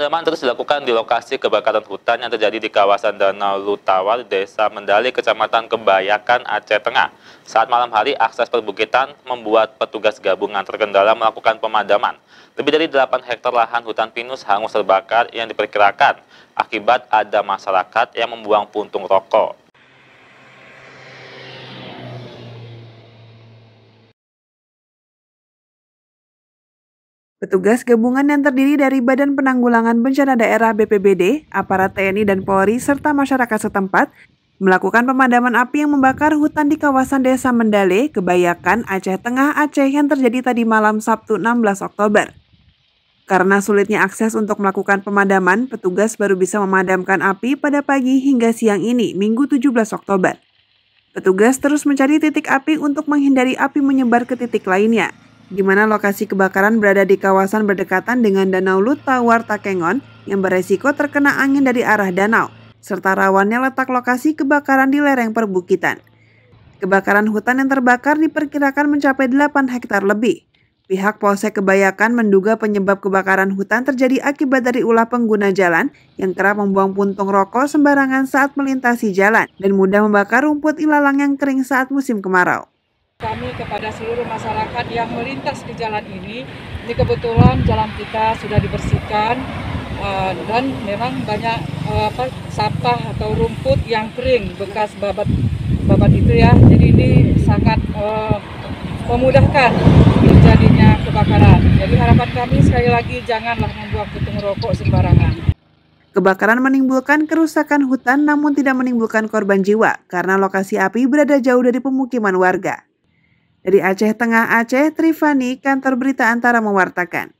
pemadaman terus dilakukan di lokasi kebakaran hutan yang terjadi di kawasan Danau Lutawar, Desa Mendali, Kecamatan Kebayakan, Aceh Tengah. Saat malam hari, akses perbukitan membuat petugas gabungan terkendala melakukan pemadaman. Lebih dari 8 hektar lahan hutan pinus hangus terbakar yang diperkirakan akibat ada masyarakat yang membuang puntung rokok. Petugas gabungan yang terdiri dari Badan Penanggulangan Bencana Daerah BPBD, aparat TNI dan Polri, serta masyarakat setempat melakukan pemadaman api yang membakar hutan di kawasan Desa Mendale, Kebayakan, Aceh Tengah, Aceh yang terjadi tadi malam Sabtu 16 Oktober. Karena sulitnya akses untuk melakukan pemadaman, petugas baru bisa memadamkan api pada pagi hingga siang ini, Minggu 17 Oktober. Petugas terus mencari titik api untuk menghindari api menyebar ke titik lainnya di mana lokasi kebakaran berada di kawasan berdekatan dengan Danau Lutawar Takengon yang beresiko terkena angin dari arah danau, serta rawannya letak lokasi kebakaran di lereng perbukitan. Kebakaran hutan yang terbakar diperkirakan mencapai 8 hektar lebih. Pihak Polsek Kebayakan menduga penyebab kebakaran hutan terjadi akibat dari ulah pengguna jalan yang kerap membuang puntung rokok sembarangan saat melintasi jalan dan mudah membakar rumput ilalang yang kering saat musim kemarau. Kami kepada seluruh masyarakat yang melintas di jalan ini, ini kebetulan jalan kita sudah dibersihkan eh, dan memang banyak eh, apa, sampah atau rumput yang kering bekas babat babat itu ya. Jadi ini sangat uh, memudahkan terjadinya kebakaran. Jadi harapan kami sekali lagi janganlah membuang puntung rokok sembarangan. Kebakaran menimbulkan kerusakan hutan namun tidak menimbulkan korban jiwa karena lokasi api berada jauh dari pemukiman warga. Dari Aceh Tengah Aceh, Trivani, kantor berita Antara mewartakan.